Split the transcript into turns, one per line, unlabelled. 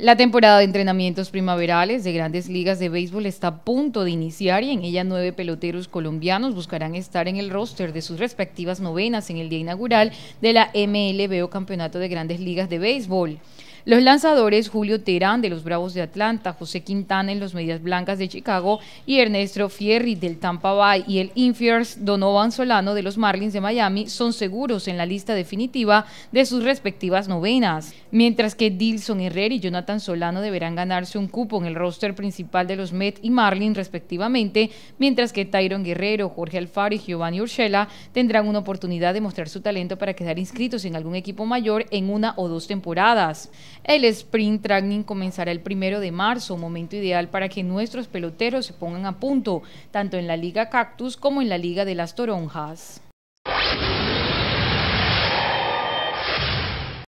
La temporada de entrenamientos primaverales de grandes ligas de béisbol está a punto de iniciar y en ella nueve peloteros colombianos buscarán estar en el roster de sus respectivas novenas en el día inaugural de la MLBO Campeonato de Grandes Ligas de Béisbol. Los lanzadores Julio Terán de los Bravos de Atlanta, José Quintana en los Medias Blancas de Chicago y Ernesto Fierri del Tampa Bay y el infiers Donovan Solano de los Marlins de Miami son seguros en la lista definitiva de sus respectivas novenas, mientras que Dilson Herrera y Jonathan Solano deberán ganarse un cupo en el roster principal de los Mets y Marlins respectivamente, mientras que Tyron Guerrero, Jorge Alfaro y Giovanni Urshela tendrán una oportunidad de mostrar su talento para quedar inscritos en algún equipo mayor en una o dos temporadas. El sprint training comenzará el primero de marzo, momento ideal para que nuestros peloteros se pongan a punto, tanto en la Liga Cactus como en la Liga de las Toronjas.